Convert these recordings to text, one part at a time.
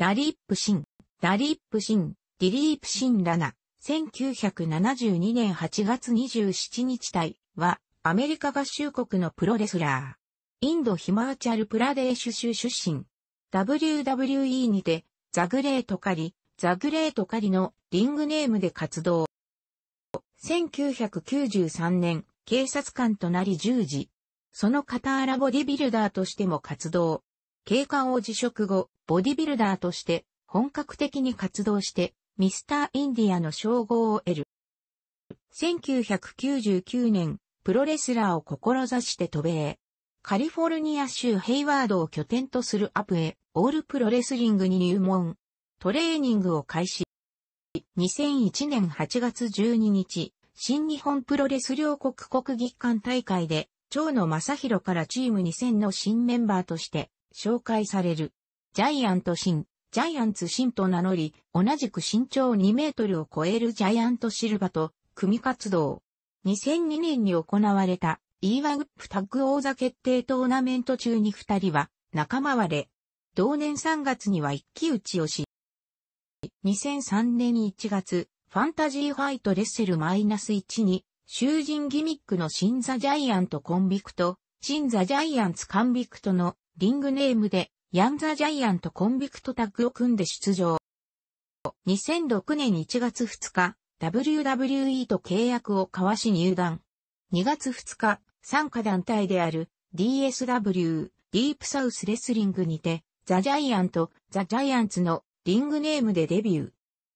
ダリップシン、ダリップシン、ディリープシンラナ、1972年8月27日対は、アメリカ合衆国のプロレスラー。インドヒマーチャルプラデーシュ州出身。WWE にて、ザグレートカリ、ザグレートカリのリングネームで活動。1993年、警察官となり従事。その傍らボディビルダーとしても活動。警官を辞職後、ボディビルダーとして本格的に活動してミスターインディアの称号を得る。1999年、プロレスラーを志して渡米。カリフォルニア州ヘイワードを拠点とするアプへ、オールプロレスリングに入門。トレーニングを開始。2001年8月12日、新日本プロレス両国国技館大会で、長野正宏からチーム2000の新メンバーとして紹介される。ジャイアントシン、ジャイアンツシンと名乗り、同じく身長2メートルを超えるジャイアントシルバと、組活動。2002年に行われた、イーワグップタッグ王座決定トーナメント中に二人は、仲間割れ。同年3月には一騎打ちをし、2003年1月、ファンタジーファイトレッセルマイナス1に、囚人ギミックのシンザジャイアントコンビクト、ンザジャイアンツカンビクトのリングネームでヤンザジャイアント・コンビクトタッグを組んで出場。2006年1月2日、WWE と契約を交わし入団。2月2日、参加団体である DSW、ディープサウスレスリングにて、ザ・ジャイアント、ザ・ジャイアンツのリングネームでデビュー。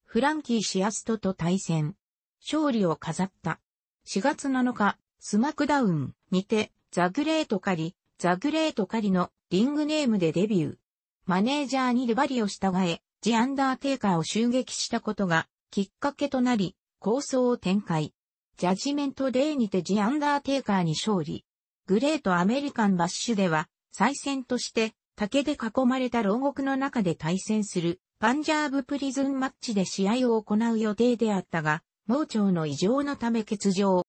フランキー・シアストと対戦。勝利を飾った。4月7日、スマクダウンにて、ザ・グレート・カリ、ザ・グレート・カリのリングネームでデビュー。マネージャーにデバリを従え、ジ・アンダーテイカーを襲撃したことがきっかけとなり、構想を展開。ジャジメント・デーにてジ・アンダーテイカーに勝利。グレート・アメリカン・バッシュでは、再戦として、竹で囲まれた牢獄の中で対戦する、パンジャーブ・プリズンマッチで試合を行う予定であったが、盲腸の異常のため欠場。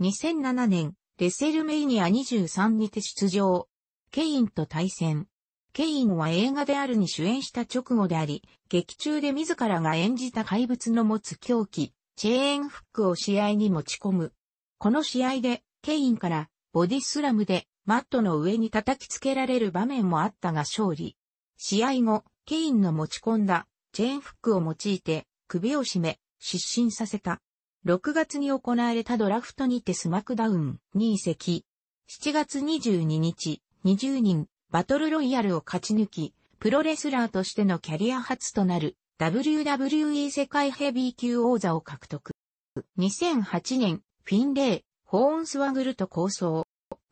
2007年、レセルメイニア23にて出場。ケインと対戦。ケインは映画であるに主演した直後であり、劇中で自らが演じた怪物の持つ狂気、チェーンフックを試合に持ち込む。この試合で、ケインから、ボディスラムで、マットの上に叩きつけられる場面もあったが勝利。試合後、ケインの持ち込んだ、チェーンフックを用いて、首を絞め、失神させた。6月に行われたドラフトにてスマクダウンに移籍。7月22日、20人、バトルロイヤルを勝ち抜き、プロレスラーとしてのキャリア初となる WWE 世界ヘビー級王座を獲得。2008年、フィンレイ、ホーンスワグルと構想。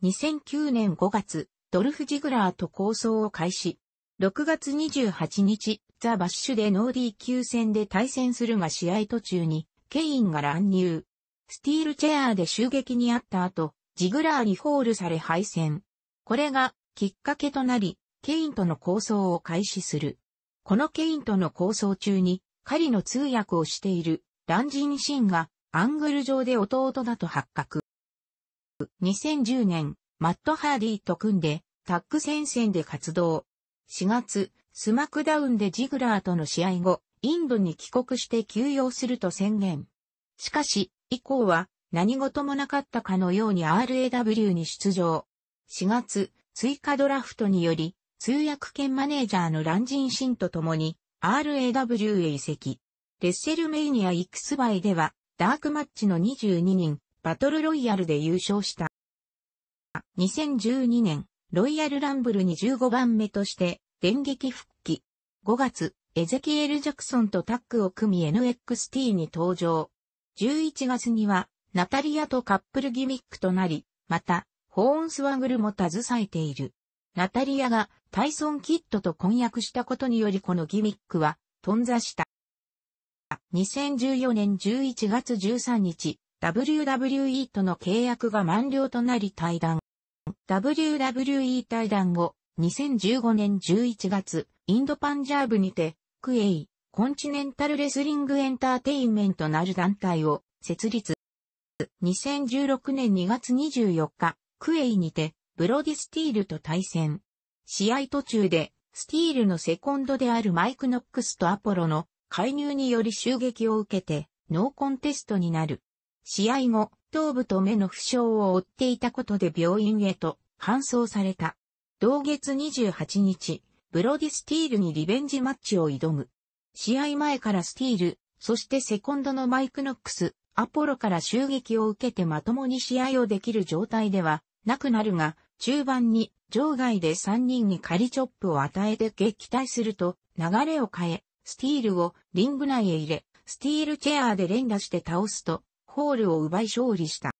2009年5月、ドルフ・ジグラーと構想を開始。6月28日、ザ・バッシュでノーディー級戦で対戦するが試合途中に、ケインが乱入。スティールチェアーで襲撃にあった後、ジグラーにホールされ敗戦。これがきっかけとなり、ケインとの構想を開始する。このケインとの構想中に、狩りの通訳をしているランジンシンがアングル上で弟だと発覚。2010年、マット・ハーディと組んでタッグ戦線で活動。4月、スマクダウンでジグラーとの試合後、インドに帰国して休養すると宣言。しかし、以降は何事もなかったかのように RAW に出場。4月、追加ドラフトにより、通訳兼マネージャーのランジン・シンと共に RAW へ移籍。レッセルメイニアイクスバイでは、ダークマッチの22人、バトルロイヤルで優勝した。2012年、ロイヤルランブルに15番目として、電撃復帰。5月、エゼキエル・ジャクソンとタッグを組み NXT に登場。11月には、ナタリアとカップルギミックとなり、また、ホーンスワグルも携えている。ナタリアがタイソン・キッドと婚約したことによりこのギミックは頓挫した。2014年11月13日、WWE との契約が満了となり対談。WWE 対談後、2015年11月、インドパンジャーブにて、クエイ、コンチネンタルレスリングエンターテインメントなる団体を設立。2016年2月24日、クエイにて、ブロディスティールと対戦。試合途中で、スティールのセコンドであるマイク・ノックスとアポロの介入により襲撃を受けて、ノーコンテストになる。試合後、頭部と目の負傷を負っていたことで病院へと搬送された。同月28日、ブロディスティールにリベンジマッチを挑む。試合前からスティール、そしてセコンドのマイクノックス、アポロから襲撃を受けてまともに試合をできる状態ではなくなるが、中盤に場外で3人に仮チョップを与えて撃退すると流れを変え、スティールをリング内へ入れ、スティールチェアーで連打して倒すと、ホールを奪い勝利した。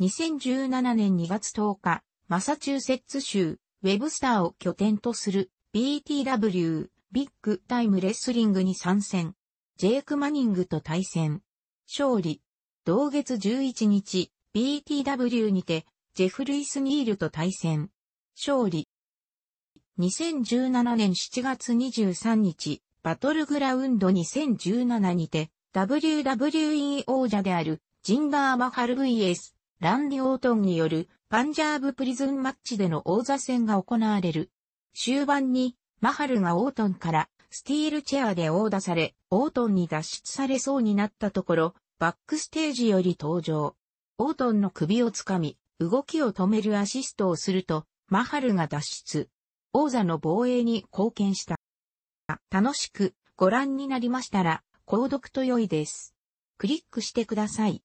2017年2月10日、マサチューセッツ州、ウェブスターを拠点とする BTW、ビッグタイムレスリングに参戦。ジェイク・マニングと対戦。勝利。同月11日、BTW にてジェフ・ルイス・ニールと対戦。勝利。2017年7月23日、バトルグラウンド2017にて、WWE 王者である、ジンダー・マハル VS、ランディ・オートンによる、パンジャーブ・プリズンマッチでの王座戦が行われる。終盤に、マハルがオートンから、スティールチェアで王打され、オートンに脱出されそうになったところ、バックステージより登場。オートンの首をつかみ、動きを止めるアシストをすると、マハルが脱出。王座の防衛に貢献した。楽しくご覧になりましたら、購読と良いです。クリックしてください。